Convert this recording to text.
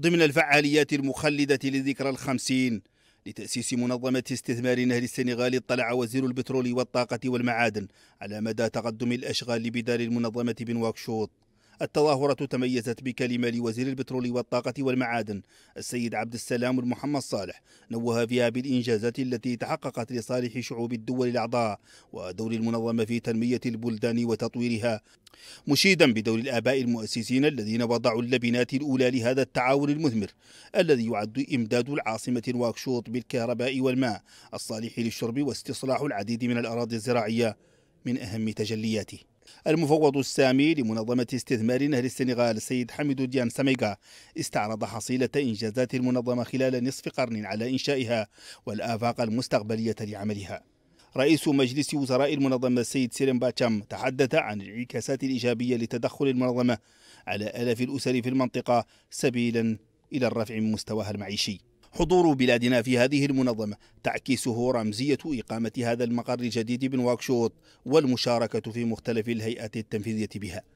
ضمن الفعاليات المخلدة لذكرى الخمسين لتأسيس منظمة استثمار نهر السنغال اطلع وزير البترول والطاقة والمعادن على مدى تقدم الأشغال بدار المنظمة بنواكشوط التظاهرة تميزت بكلمة لوزير البترول والطاقة والمعادن السيد عبد السلام المحمد صالح نوه فيها بالإنجازات التي تحققت لصالح شعوب الدول الأعضاء ودور المنظمة في تنمية البلدان وتطويرها مشيدا بدور الآباء المؤسسين الذين وضعوا اللبنات الأولى لهذا التعاون المثمر الذي يعد إمداد العاصمة واكشوط بالكهرباء والماء الصالح للشرب واستصلاح العديد من الأراضي الزراعية من أهم تجلياته المفوض السامي لمنظمة استثمار نهر السنغال السيد حميد ديان سميغا استعرض حصيلة إنجازات المنظمة خلال نصف قرن على إنشائها والآفاق المستقبلية لعملها رئيس مجلس وزراء المنظمة السيد سيرين باتشام تحدث عن الانعكاسات الإيجابية لتدخل المنظمة على ألف الأسر في المنطقة سبيلا إلى الرفع من مستواها المعيشي حضور بلادنا في هذه المنظمة تعكسه رمزية إقامة هذا المقر الجديد بنواكشوط والمشاركة في مختلف الهيئات التنفيذية بها